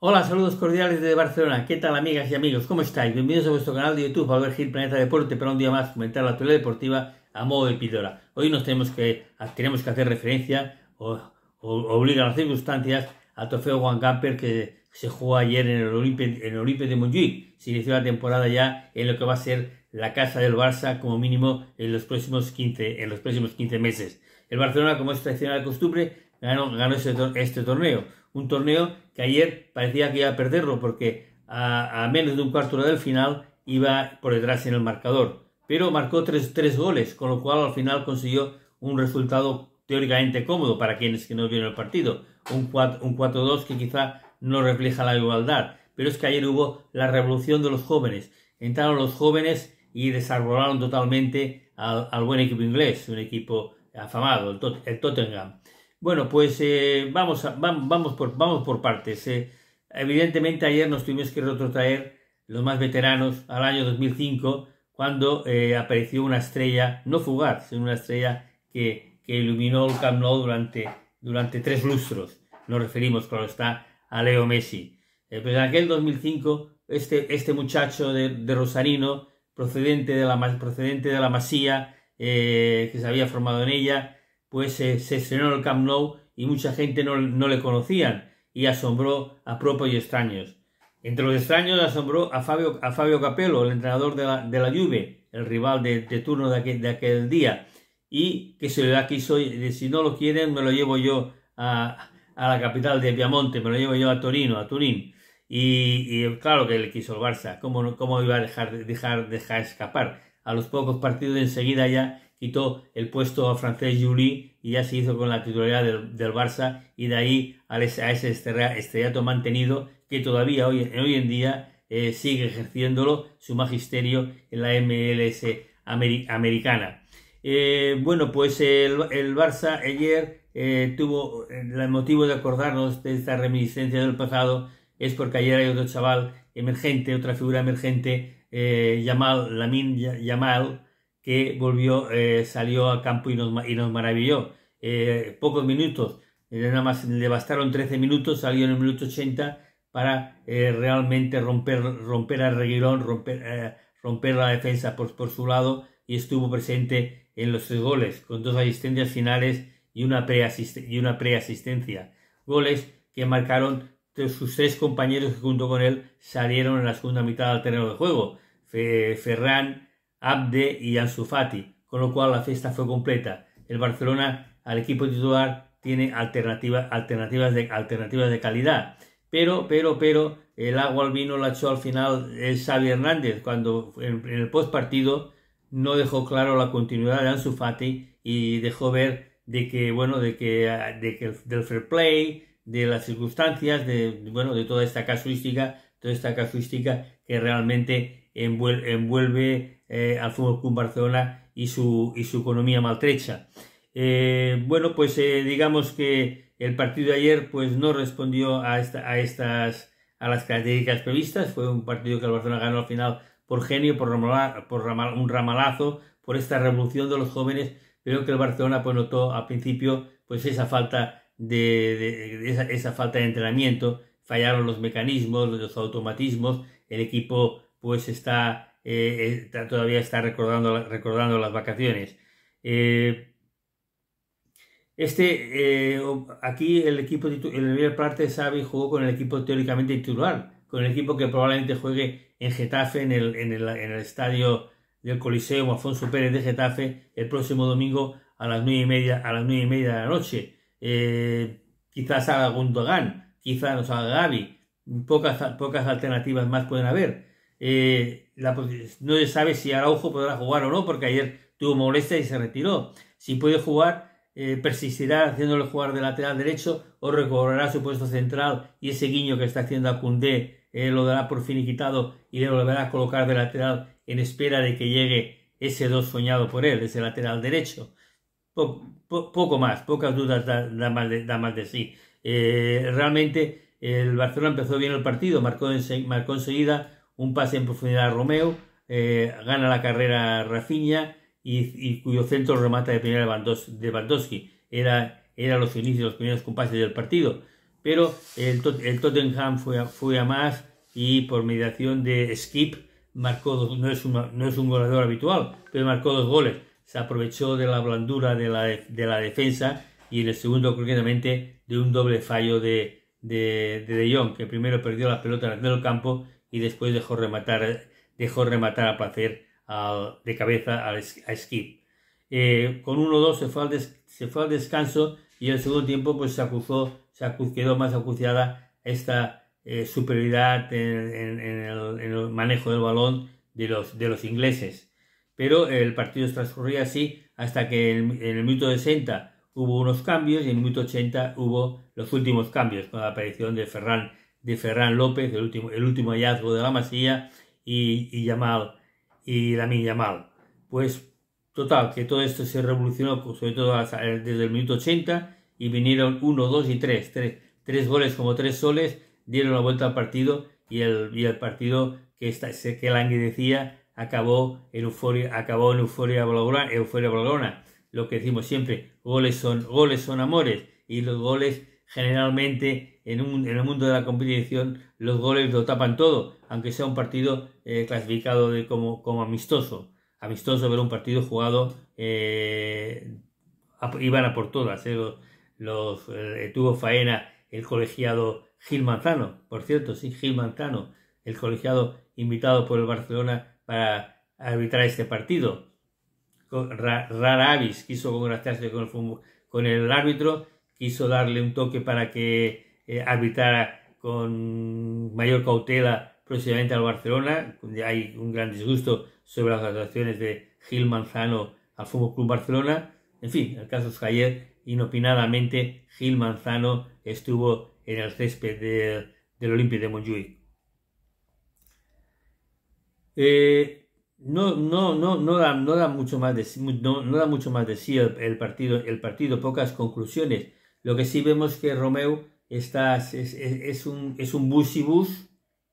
Hola, saludos cordiales desde Barcelona. ¿Qué tal, amigas y amigos? ¿Cómo estáis? Bienvenidos a vuestro canal de YouTube, Albert Gil Planeta Deporte, para un día más comentar la actualidad deportiva a modo de píldora. Hoy nos tenemos que, ah, tenemos que hacer referencia o, obligan las circunstancias al trofeo Juan Gamper que se jugó ayer en el Olympique, en el de Montjuic. Se inició la temporada ya en lo que va a ser la casa del Barça como mínimo en los próximos 15, en los próximos 15 meses. El Barcelona, como es tradicional de costumbre, ganó, ganó este, este torneo. Un torneo que ayer parecía que iba a perderlo porque a, menos de un cuarto hora del final iba por detrás en el marcador. Pero marcó tres, goles, con lo cual al final consiguió un resultado teóricamente cómodo para quienes que no vieron el partido. Un 4-2 que quizá no refleja la igualdad. Pero es que ayer hubo la revolución de los jóvenes. Entraron los jóvenes y desarrollaron totalmente al, buen equipo inglés, un equipo afamado, el Tottenham. Bueno, pues eh, vamos, vamos, por, vamos por partes. Eh. Evidentemente ayer nos tuvimos que retrotraer los más veteranos al año 2005, cuando eh, apareció una estrella, no fugaz, sino una estrella que, iluminó el Camp Nou durante, durante tres lustros. Nos referimos, claro está, a Leo Messi. Pero pues en aquel 2005, este, este muchacho de, de Rosarino, procedente de la, procedente de la Masía, que se había formado en ella, pues se estrenó el Camp Nou y mucha gente no, le conocían y asombró a propios y extraños. Entre los extraños asombró a Fabio, a Fabio Capello, el entrenador de la, de Juve, el rival de, turno de aquel, día, y que se le da quiso, si no lo quieren, me lo llevo yo a, la capital de Piamonte, me lo llevo yo a Torino, a Turín. Y, y claro que le quiso el Barça, ¿cómo, cómo iba a dejar, dejar, dejar escapar? A los pocos partidos enseguida ya quitó el puesto a francés Juli y ya se hizo con la titularidad del, Barça y de ahí a ese, estrellato mantenido que todavía hoy, hoy en día eh, sigue ejerciéndolo su magisterio en la MLS americana. Eh, bueno, pues el, Barça ayer eh, tuvo el motivo de acordarnos de esta reminiscencia del pasado es porque ayer hay otro chaval emergente, otra figura emergente, Yamal, Lamin Yamal, que volvió, eh, salió al campo y nos, maravilló. Eh, pocos minutos, eh, nada más le bastaron 13 minutos, salió en el minuto 80 para realmente romper, romper al reguilón, romper, romper la defensa por, su lado y estuvo presente en los tres goles, con dos asistencias finales y una preasistencia. asistencia goles que marcaron sus tres compañeros que junto con él salieron en la segunda mitad del terreno de juego. Ferran, Abde y Ansu Fati, con lo cual la fiesta fue completa. El Barcelona al equipo titular tiene alternativa, alternativas, de, alternativas de calidad. Pero, pero, pero, el agua al vino la echó al final el eh, Xavi Hernández, cuando en, el postpartido no dejó claro la continuidad de Ansu Fati y dejó ver de que, bueno, de que, de del fair play, de las circunstancias, de, bueno, de toda esta casuística, toda esta casuística que realmente envuelve eh, al Fútbol Barcelona y su, y su economía maltrecha. Eh, bueno, pues eh, digamos que el partido de ayer pues, no respondió a, estas, a las características previstas. Fue un partido que el Barcelona ganó al final por genio, por, por un ramalazo, por esta revolución de los jóvenes. pero que el Barcelona pues, notó al principio pues, esa falta de, esa falta de entrenamiento fallaron los mecanismos, los automatismos, el equipo pues está eh, eh, todavía está recordando, recordando las vacaciones. Eh, este, aquí el equipo en primer parte Xavi jugó con el equipo teóricamente titular, con el equipo que probablemente juegue en Getafe, en el, estadio del Coliseo Afonso Pérez de Getafe, el próximo domingo a las nueve y media, a las nueve y media de la noche. quizás haga Gundogan, quizás nos haga Gaby, pocas, pocas alternativas más pueden haber. Eh, no se sabe si Araujo podrá jugar o no, porque ayer tuvo molestia y se retiró. Si puede jugar, eh, persistirá haciéndole jugar de lateral derecho o recobrará su puesto central y ese guiño que está haciendo a Cundé eh, lo dará por finiquitado y le volverá a colocar de lateral en espera de que llegue ese dos soñado por él, ese lateral derecho. poco más, pocas dudas da, da, más, de, sí. realmente el Barcelona empezó bien el partido, marcó, en marcó enseguida un pase en profundidad a Romeo, eh, gana la carrera Rafinha y, cuyo centro remata de primera de Era, era los inicios, los primeros compases del partido. Pero el, Tottenham fue a, fue a más y por mediación de Skip marcó dos, no, es no es un goleador habitual, pero marcó dos goles. Se aprovechó de la blandura de la, defensa y en el segundo concretamente de un doble fallo de, de, de, Jong, que primero perdió la pelota en el medio campo y después dejó rematar, dejó rematar a placer de cabeza a Skip. Eh, con 1-2 se, fue al se fue al descanso y el segundo tiempo pues se se quedó más acuciada esta eh, superioridad en, el, manejo del balón de los, ingleses. Pero el partido transcurría así hasta que en, el minuto 60 hubo unos cambios y en el minuto 80 hubo los últimos cambios con la aparición de Ferran de Ferran López, el último, el último hallazgo de la Masía, y, y la y llamado. Pues total, que todo esto se revolucionó, pues, sobre todo desde el minuto 80, y vinieron uno dos y tres tres goles como tres soles, dieron la vuelta al partido y el, y el partido que, está, que decía acabó en euforia, acabó en euforia euforia Lo que decimos siempre, goles son, goles son amores y los goles generalmente en, el mundo de la competición los goles lo tapan todo, aunque sea un partido eh, clasificado como, amistoso. Amistoso, ver un partido jugado, eh, iban a por todas. Eh, los, tuvo faena el colegiado Gil Manzano, por cierto, sí, Gil Manzano, el colegiado invitado por el Barcelona para arbitrar este partido. Rara Avis quiso congraciarse con con el árbitro quiso darle un toque para que eh, con mayor cautela próximamente al Barcelona. donde Hay un gran disgusto sobre las actuaciones de Gil Manzano al Fútbol Club Barcelona. En fin, el caso es que ayer, inopinadamente, Gil Manzano estuvo en el césped del, del de Montjuic. Eh, no, no, no, no da, mucho más de no, mucho más sí el, partido, el partido, pocas conclusiones. Lo que sí vemos que Romeo está, es, es, un, es un Busi Bus,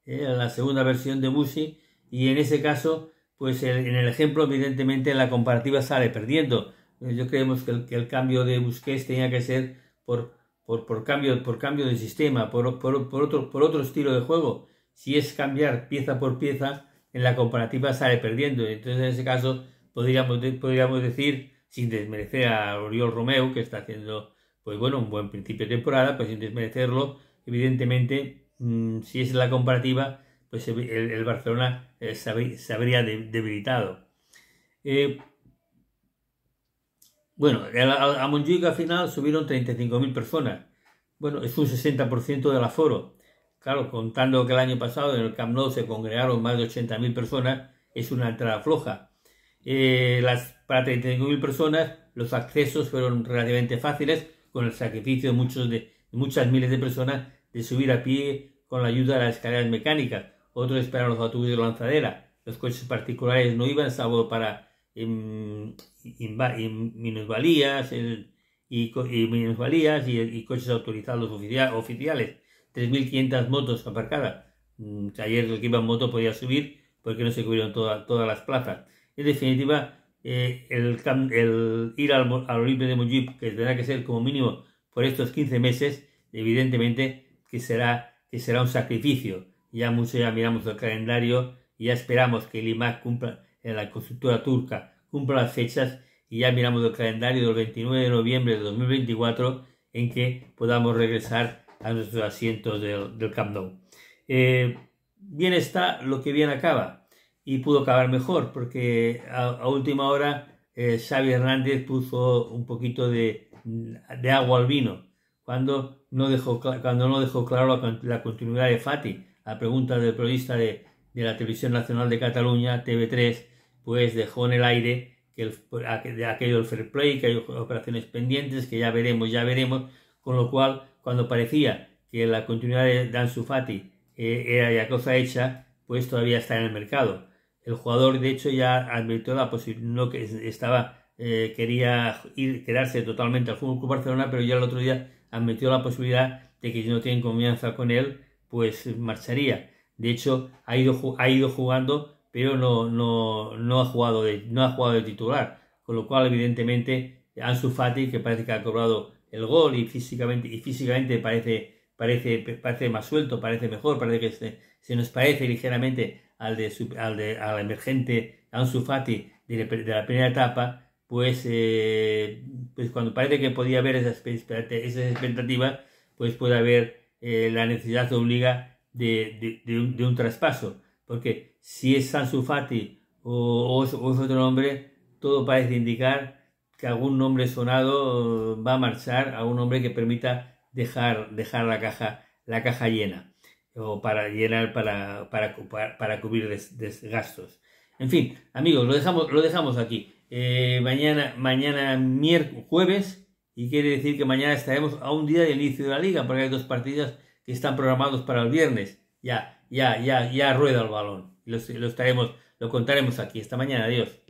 ¿eh? la segunda versión de Busi, y en ese caso, pues en el ejemplo, evidentemente, la comparativa sale perdiendo. Yo creemos que el, que el cambio de Busquets tenía que ser por, por, cambio, por cambio de sistema, por, otro, por otro estilo de juego. Si es cambiar pieza por pieza, en la comparativa sale perdiendo. Entonces, en ese caso, podríamos, podríamos decir, sin desmerecer a Oriol Romeo, que está haciendo pues bueno, un buen principio de temporada, pues sin desmerecerlo, evidentemente, mm, si es la comparativa, pues el, Barcelona eh, se habría debilitado. Eh, bueno, a, a al final subieron 35.000 personas. Bueno, es un 60% del aforo. Claro, contando que el año pasado en el Camp Nou se congregaron más de 80.000 personas, es una entrada floja. Eh, las, para 35.000 personas los accesos fueron relativamente fáciles, con el sacrificio de, muchos de, muchas miles de personas de subir a pie con la ayuda de las escaleras mecánicas, otros esperaban los autobuses de lanzadera, los coches particulares no iban salvo para em, em, minusvalías, y, minusvalías y, coches autorizados oficial, oficiales, 3.500 motos aparcadas. Mm, ayer el que iba en moto podía subir porque no se cubrieron todas todas las plazas. En definitiva, eh, el, ir al, al de Mujib, que tendrá que ser como mínimo por estos 15 meses, evidentemente que será, que será un sacrificio. Ya mucho ya miramos el calendario y ya esperamos que el IMAC cumpla, en eh, la constructora turca cumpla las fechas y ya miramos el calendario del 29 de noviembre de 2024 en que podamos regresar a nuestros asientos del, del Camp Nou. Eh, bien está lo que bien acaba y pudo acabar mejor, porque a, última hora eh, Xavi Hernández puso un poquito de, agua al vino, cuando no dejó, cuando no dejó claro la, continuidad de Fati. la pregunta del periodista de, de, la Televisión Nacional de Cataluña, TV3, pues dejó en el aire que aquello el fair play, que hay operaciones pendientes, que ya veremos, ya veremos, con lo cual cuando parecía que la continuidad de Dan su Fati eh, era ya cosa hecha, pues todavía está en el mercado. El jugador, de hecho, ya admitió la posibilidad, que estaba, eh, quería ir, quedarse totalmente al Fútbol Barcelona, pero ya el otro día admitió la posibilidad de que si no tienen confianza con él, pues marcharía. De hecho, ha ido, ha ido jugando, pero no, no, ha jugado de, no ha jugado de titular. Con lo cual, evidentemente, Ansu Fati, que parece que ha cobrado el gol y físicamente, y físicamente parece, parece, parece más suelto, parece mejor, parece que se nos parece ligeramente al de, al de al emergente Ansu de, de la, primera etapa, pues, eh, pues cuando parece que podía haber esas, esas expectativas, pues puede haber eh, la necesidad obliga de, de, un, de, un, traspaso. Porque si es Ansu o, es otro nombre, todo parece indicar que algún nombre sonado eh, va a marchar a un hombre que permita dejar, dejar la, caja, la caja llena o para llenar, para, para, para cubrir desgastos. En fin, amigos, lo dejamos, lo dejamos aquí. Eh, mañana, mañana miércoles, jueves, y quiere decir que mañana estaremos a un día del inicio de la liga, porque hay dos partidos que están programados para el viernes. Ya, ya, ya, ya rueda el balón. Lo, estaremos, lo contaremos aquí. Esta mañana, adiós.